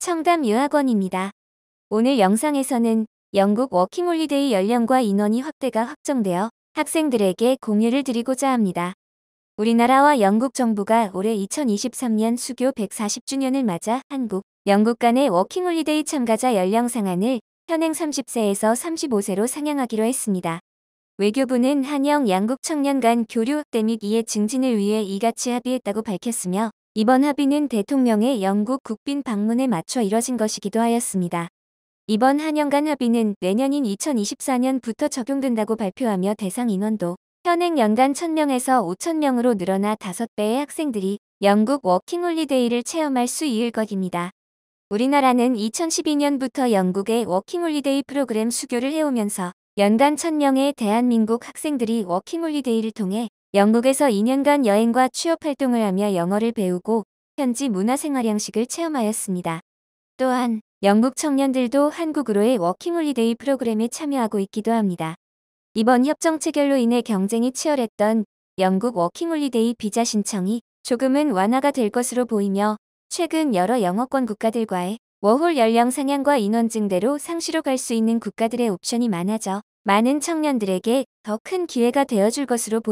청담 유학원입니다. 오늘 영상에서는 영국 워킹홀리데이 연령과 인원이 확대가 확정되어 학생들에게 공유를 드리고자 합니다. 우리나라와 영국 정부가 올해 2023년 수교 140주년을 맞아 한국, 영국 간의 워킹홀리데이 참가자 연령 상한을 현행 30세에서 35세로 상향하기로 했습니다. 외교부는 한영 양국 청년 간 교류 확대 및 이해 증진을 위해 이같이 합의했다고 밝혔으며 이번 합의는 대통령의 영국 국빈 방문에 맞춰 이뤄진 것이기도 하였습니다. 이번 한영간 합의는 내년인 2024년부터 적용된다고 발표하며 대상 인원도 현행 연간 1000명에서 5000명으로 늘어나 5배의 학생들이 영국 워킹홀리데이를 체험할 수 있을 것입니다. 우리나라는 2012년부터 영국의 워킹홀리데이 프로그램 수교를 해오면서 연간 1000명의 대한민국 학생들이 워킹홀리데이를 통해 영국에서 2년간 여행과 취업활동을 하며 영어를 배우고 현지 문화생활 양식을 체험하였습니다. 또한 영국 청년들도 한국으로의 워킹홀리데이 프로그램에 참여하고 있기도 합니다. 이번 협정 체결로 인해 경쟁이 치열했던 영국 워킹홀리데이 비자 신청이 조금은 완화가 될 것으로 보이며 최근 여러 영어권 국가들과의 워홀 연령 상향과 인원 증대로 상시로 갈 수 있는 국가들의 옵션이 많아져 많은 청년들에게 더 큰 기회가 되어줄 것으로 보입니다.